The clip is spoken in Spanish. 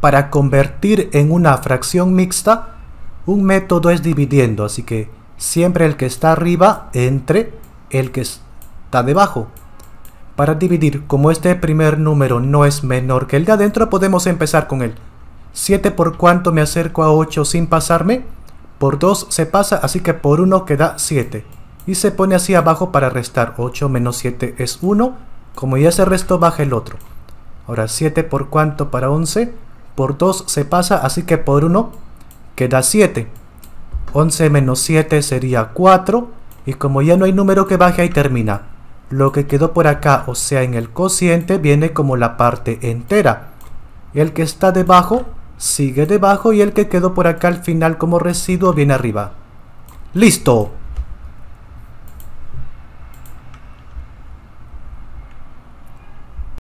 para convertir en una fracción mixta, un método es dividiendo, así que siempre el que está arriba entre el que está debajo. Para dividir, como este primer número no es menor que el de adentro, podemos empezar con él. 7 por cuánto me acerco a 8 sin pasarme, por 2 se pasa, así que por 1 queda 7. Y se pone así abajo para restar, 8 menos 7 es 1, como ya se restó baja el otro. Ahora 7 por cuánto para 11, por 2 se pasa, así que por 1 queda 7. 11 menos 7 sería 4. Y como ya no hay número que baje, y termina. Lo que quedó por acá, o sea, en el cociente, viene como la parte entera. El que está debajo, sigue debajo. Y el que quedó por acá al final como residuo, viene arriba. ¡Listo!